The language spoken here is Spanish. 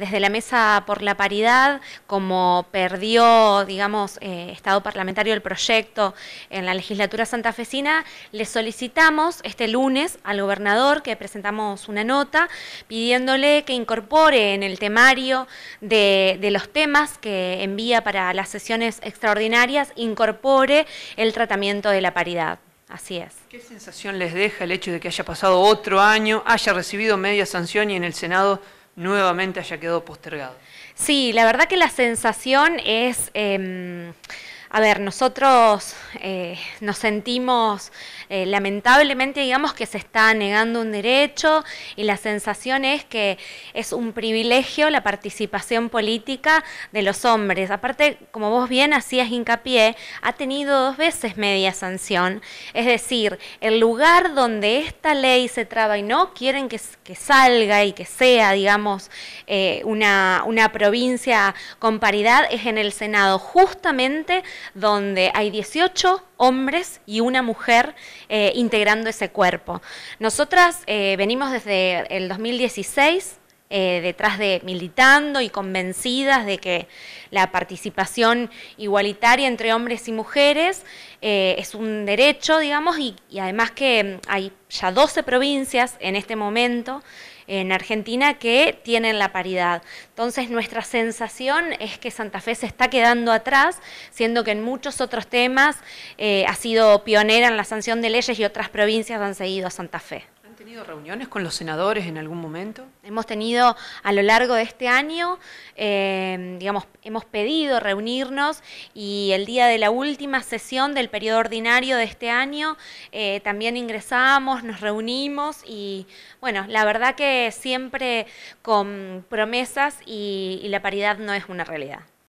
desde la Mesa por la Paridad, como perdió, digamos, eh, estado parlamentario el proyecto en la legislatura santafesina, le solicitamos este lunes al gobernador que presentamos una nota pidiéndole que incorpore en el temario de, de los temas que envía para las sesiones extraordinarias, incorpore el tratamiento de la paridad. Así es. ¿Qué sensación les deja el hecho de que haya pasado otro año, haya recibido media sanción y en el Senado nuevamente haya quedado postergado. Sí, la verdad que la sensación es... Em, a ver, nosotros eh, nos sentimos eh, lamentablemente, digamos, que se está negando un derecho y la sensación es que es un privilegio la participación política de los hombres. Aparte, como vos bien hacías hincapié, ha tenido dos veces media sanción. Es decir, el lugar donde esta ley se traba y no quieren que, salga y que sea, digamos, eh, una, una provincia con paridad es en el Senado, justamente donde hay 18 hombres y una mujer eh, integrando ese cuerpo. Nosotras eh, venimos desde el 2016 eh, detrás de militando y convencidas de que la participación igualitaria entre hombres y mujeres eh, es un derecho, digamos, y, además que mm, hay ya 12 provincias en este momento en Argentina que tienen la paridad. Entonces nuestra sensación es que Santa Fe se está quedando atrás, siendo que en muchos otros temas eh, ha sido pionera en la sanción de leyes y otras provincias han seguido a Santa Fe tenido reuniones con los senadores en algún momento? Hemos tenido a lo largo de este año, em, digamos, hemos pedido reunirnos y el día de la última sesión del periodo ordinario de este año eh, también ingresamos, nos reunimos y bueno, la verdad que siempre con promesas y la paridad no es una realidad.